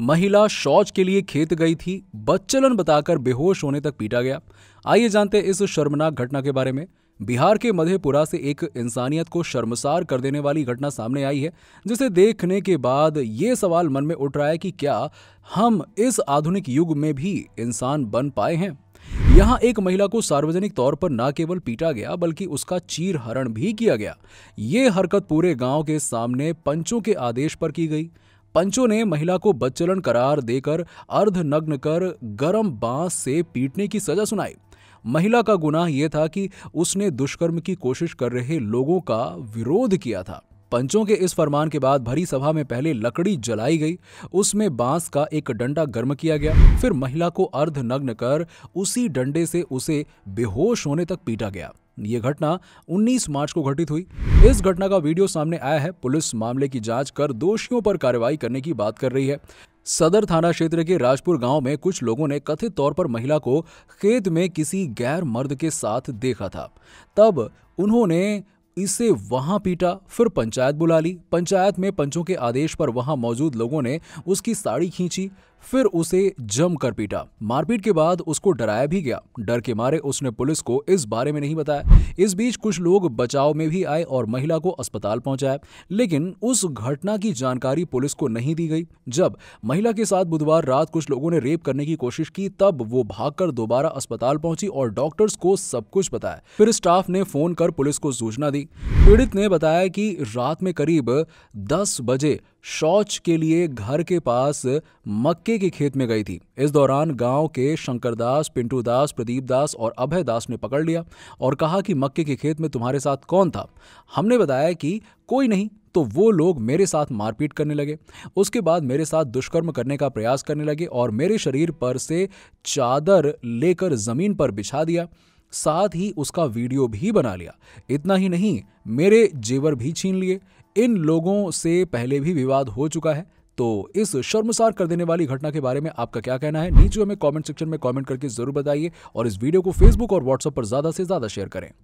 महिला शौच के लिए खेत गई थी बच्चलन बताकर बेहोश होने तक पीटा गया आइए जानते हैं इस शर्मनाक घटना के बारे में बिहार के मधेपुरा से एक इंसानियत को शर्मसार कर देने वाली घटना सामने आई है जिसे देखने के बाद ये सवाल मन में उठ रहा है कि क्या हम इस आधुनिक युग में भी इंसान बन पाए हैं यहाँ एक महिला को सार्वजनिक तौर पर न केवल पीटा गया बल्कि उसका चीर हरण भी किया गया ये हरकत पूरे गांव के सामने पंचों के आदेश पर की गई पंचों ने महिला को बच्चलन करार देकर अर्धनग्न कर गरम बांस से पीटने की सजा सुनाई महिला का गुनाह यह था कि उसने दुष्कर्म की कोशिश कर रहे लोगों का विरोध किया था पंचों के इस फरमान के बाद भरी सभा में पहले लकड़ी जलाई गई उसमें बांस का एक डंडा गर्म किया गया फिर महिला को अर्ध नग्न कर उसी डंडे से उसे बेहोश होने तक पीटा गया ये घटना 19 मार्च को घटित हुई इस घटना का वीडियो सामने आया है पुलिस मामले की जांच कर दोषियों पर कार्रवाई करने की बात कर रही है सदर थाना क्षेत्र के राजपुर गांव में कुछ लोगों ने कथित तौर पर महिला को खेत में किसी गैर मर्द के साथ देखा था तब उन्होंने इसे वहां पीटा फिर पंचायत बुला ली पंचायत में पंचों के आदेश पर वहां मौजूद लोगों ने उसकी साड़ी खींची फिर उसे जमकर पीटा मारपीट के बाद उसको डराया भी गया डर के मारे उसने पुलिस को इस बारे में नहीं बताया इस बीच कुछ लोग बचाव में भी आए और महिला को अस्पताल पहुंचाया लेकिन उस घटना की जानकारी पुलिस को नहीं दी गई जब महिला के साथ बुधवार रात कुछ लोगों ने रेप करने की कोशिश की तब वो भागकर दोबारा अस्पताल पहुंची और डॉक्टर्स को सब कुछ बताया फिर स्टाफ ने फोन कर पुलिस को सूचना दी पीड़ित ने बताया कि रात में करीब दस बजे शौच के लिए घर के पास मक्के के खेत में गई थी इस दौरान गांव के शंकरदास पिंटू दास प्रदीप दास और अभय दास ने पकड़ लिया और कहा कि मक्के के खेत में तुम्हारे साथ कौन था हमने बताया कि कोई नहीं तो वो लोग मेरे साथ मारपीट करने लगे उसके बाद मेरे साथ दुष्कर्म करने का प्रयास करने लगे और मेरे शरीर पर से चादर लेकर ज़मीन पर बिछा दिया साथ ही उसका वीडियो भी बना लिया इतना ही नहीं मेरे जेवर भी छीन लिए इन लोगों से पहले भी विवाद हो चुका है तो इस शर्मसार कर देने वाली घटना के बारे में आपका क्या कहना है नीचे हमें कमेंट सेक्शन में कमेंट करके जरूर बताइए और इस वीडियो को फेसबुक और व्हाट्सएप पर ज्यादा से ज्यादा शेयर करें